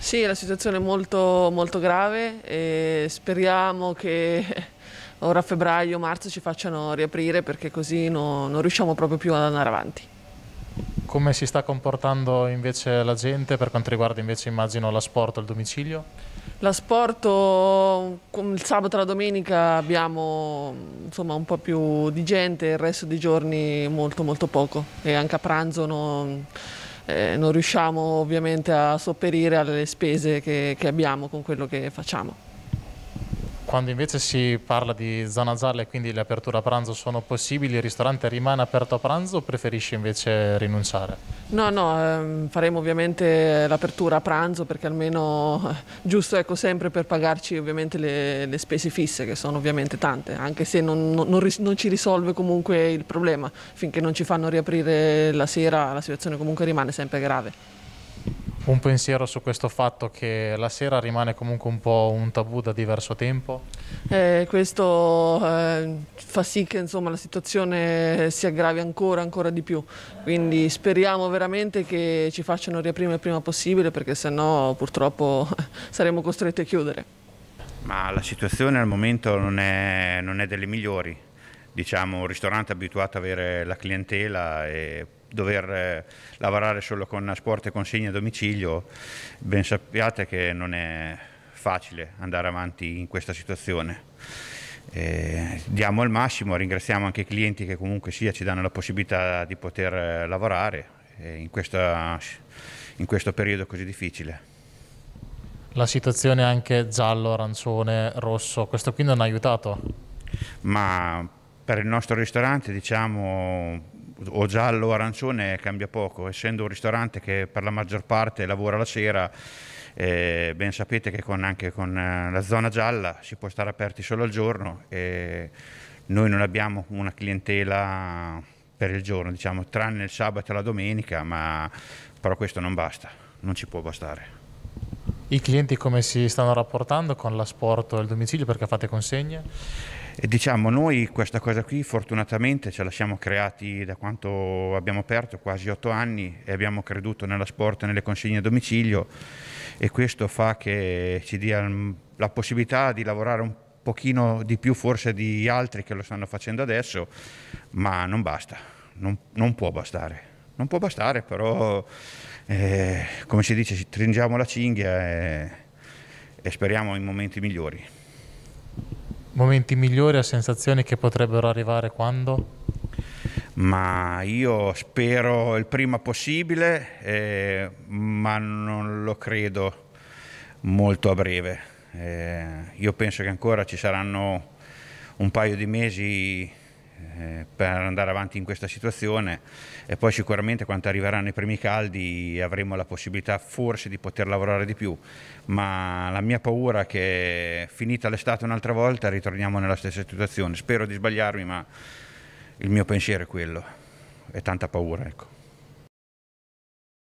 Sì, la situazione è molto, molto grave e speriamo che ora a febbraio, marzo ci facciano riaprire perché così no, non riusciamo proprio più ad andare avanti. Come si sta comportando invece la gente per quanto riguarda invece immagino l'asporto al domicilio? L'asporto, il sabato e la domenica abbiamo insomma, un po' più di gente, il resto dei giorni molto molto poco e anche a pranzo non eh, non riusciamo ovviamente a sopperire alle spese che, che abbiamo con quello che facciamo. Quando invece si parla di zona gialla e quindi le aperture a pranzo sono possibili, il ristorante rimane aperto a pranzo o preferisci invece rinunciare? No, no, ehm, faremo ovviamente l'apertura a pranzo perché almeno eh, giusto ecco sempre per pagarci ovviamente le, le spese fisse che sono ovviamente tante, anche se non, non, non, non, ci risolve comunque il problema, finché non ci fanno riaprire la sera la situazione comunque rimane sempre grave un pensiero su questo fatto che la sera rimane comunque un po' un tabù da diverso tempo? Eh, questo eh, fa sì che insomma, la situazione si aggravi ancora, ancora di più, quindi speriamo veramente che ci facciano riaprire il prima possibile perché se no purtroppo saremo costretti a chiudere. Ma la situazione al momento non è, non è delle migliori, diciamo un ristorante abituato ad avere la clientela e dover eh, lavorare solo con sport e consegne a domicilio, ben sappiate che non è facile andare avanti in questa situazione. Eh, diamo il massimo, ringraziamo anche i clienti che comunque sia ci danno la possibilità di poter eh, lavorare eh, in, questa, in questo periodo così difficile. La situazione anche giallo, arancione, rosso, questo qui non ha aiutato? Ma per il nostro ristorante diciamo o giallo o arancione cambia poco, essendo un ristorante che per la maggior parte lavora la sera, eh, ben sapete che con, anche con eh, la zona gialla si può stare aperti solo al giorno e noi non abbiamo una clientela per il giorno, diciamo, tranne il sabato e la domenica, ma però questo non basta, non ci può bastare. I clienti come si stanno rapportando con l'asporto e il domicilio perché fate consegne? E diciamo, noi questa cosa qui fortunatamente ce la siamo creati da quanto abbiamo aperto, quasi otto anni, e abbiamo creduto nella sport, e nelle consegne a domicilio e questo fa che ci dia la possibilità di lavorare un pochino di più forse di altri che lo stanno facendo adesso, ma non basta, non, non può bastare. Non può bastare, però eh, come si dice, stringiamo la cinghia e, eh, e speriamo in momenti migliori. Momenti migliori o sensazioni che potrebbero arrivare quando? Ma io spero il prima possibile, eh, ma non lo credo molto a breve. Eh, io penso che ancora ci saranno un paio di mesi eh, per andare avanti in questa situazione e poi sicuramente quando arriveranno i primi caldi avremo la possibilità forse di poter lavorare di più, ma la mia paura è che finita l'estate un'altra volta ritorniamo nella stessa situazione. Spero di sbagliarmi, ma il mio pensiero è quello, è tanta paura, ecco.